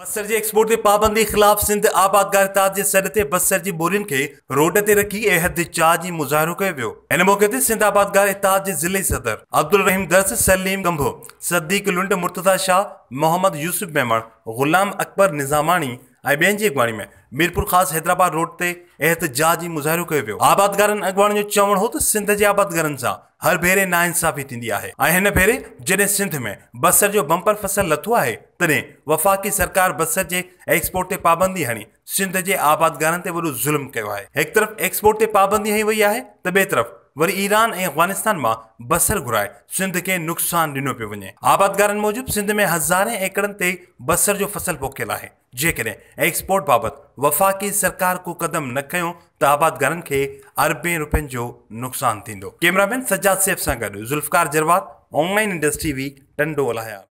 बसर के एक्सपोर्ट की पाबंदी खिलाफ सिंध आबादगार ताज सरते बसर की ॿोलियुनि के रोड से रखी एहद चाह जी मुज़ाहिरो कयो मौक़े ते सिंध आबादगार ताज जे ज़िले सदर अब्दुल रहीम दस सलीम गंभो सदीक लुंड मुर्तज़ा शाह मोहम्मद यूसुफ मेमण ग़ुलाम अकबर निज़ामाणी ऐं ॿियनि जी अॻुवाणी में मीरपुर ख़ासि हैदराबाद रोड ते एतिजाज जो मुज़ाहिरो कयो वियो आबादगारनि अॻुवाणी जो चवण हो त सिंध जे आबादगारनि सां हर भेरे नाइंसाफ़ी थींदी आहे ऐं हिन भेरे जॾहिं सिंध में बसर जो बंपर फसल लथो आहे तॾहिं वफ़ाक़ी सरकार बसर जे एक्सपोर्ट ते पाबंदी हणी सिंध जे आबादगारनि ते वॾो ज़ुल्म कयो आहे हिकु तरफ़ एक्सपोर्ट ते पाबंदी हई वई आहे त ॿिए तरफ़ वरी ईरान अफगानिस्तान मां बसर घुराए सिंध खे नुक़सान ॾिनो पियो वञे आबादगारनि मूजिबि सिंध में हज़ारे एकड़न ते बसर जो फसल पोखियल है जेकॾहिं एक्सपोर्ट बाबति वफ़ाक़ी सरकार को क़दम न खयो त आबादगारनि खे अरबें रुपयनि जो नुक़सानु कैमरामैन सजाद सेफ सां गॾु ज़ुल्फकार जरवात ऑनलाइन इंडस्ट्री वी टंडो हलाया